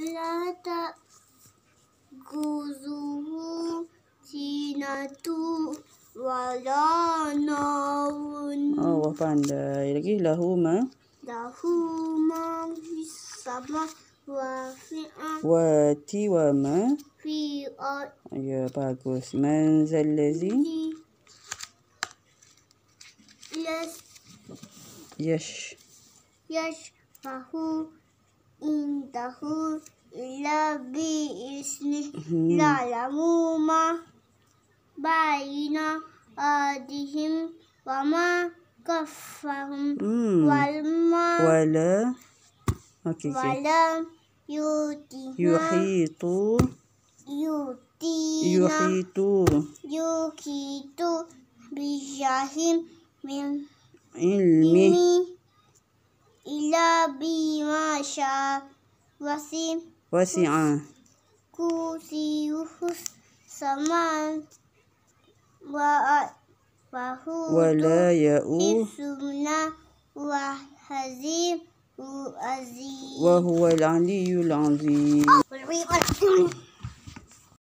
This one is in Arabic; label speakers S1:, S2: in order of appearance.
S1: lata guzuhu sinatu wala naun. Oh, wah
S2: pandai. Lagi lahuma.
S1: Lahuma hisabah wa fi'an.
S2: Wa tiwama.
S1: Fi'an.
S2: Ya, bagus. Man zallazi. Yes. Yes.
S1: Yes. Yes. إنه إلا بإسمه يعلم ما بين أيديهم وما كفهم والما
S2: ولا أوكي ولا
S1: يوتي يحيط يوتي يحيط يحيط بجاه من
S2: علمه
S1: إلا بما شاء وسع
S2: وسع
S1: كرسيه السماء وهو ولا يؤوسنا وهزيم
S2: وهو العلي العظيم